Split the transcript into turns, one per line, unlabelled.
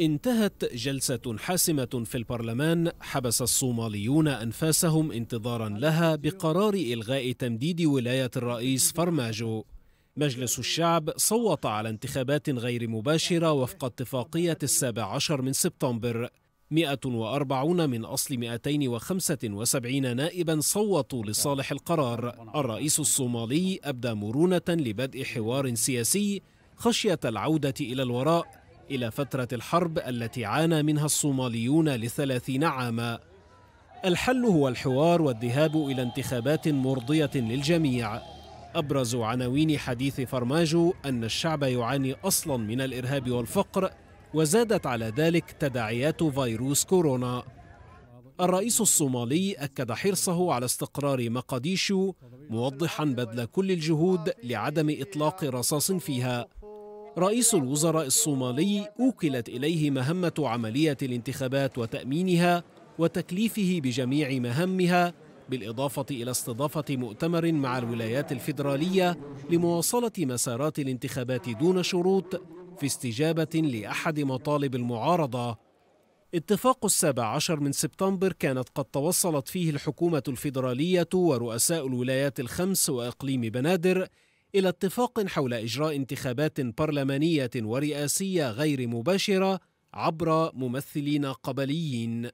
انتهت جلسة حاسمة في البرلمان حبس الصوماليون أنفاسهم انتظارا لها بقرار إلغاء تمديد ولاية الرئيس فرماجو مجلس الشعب صوت على انتخابات غير مباشرة وفق اتفاقية السابع عشر من سبتمبر 140 من أصل 275 نائبا صوتوا لصالح القرار الرئيس الصومالي أبدى مرونة لبدء حوار سياسي خشية العودة إلى الوراء إلى فترة الحرب التي عانى منها الصوماليون لثلاثين عاما الحل هو الحوار والذهاب إلى انتخابات مرضية للجميع أبرز عناوين حديث فرماجو أن الشعب يعاني أصلا من الإرهاب والفقر وزادت على ذلك تداعيات فيروس كورونا الرئيس الصومالي أكد حرصه على استقرار مقاديشو موضحا بذل كل الجهود لعدم إطلاق رصاص فيها رئيس الوزراء الصومالي أوكلت إليه مهمة عملية الانتخابات وتأمينها وتكليفه بجميع مهامها بالإضافة إلى استضافة مؤتمر مع الولايات الفيدرالية لمواصلة مسارات الانتخابات دون شروط في استجابة لأحد مطالب المعارضة اتفاق السابع عشر من سبتمبر كانت قد توصلت فيه الحكومة الفيدرالية ورؤساء الولايات الخمس وإقليم بنادر إلى اتفاق حول إجراء انتخابات برلمانية ورئاسية غير مباشرة عبر ممثلين قبليين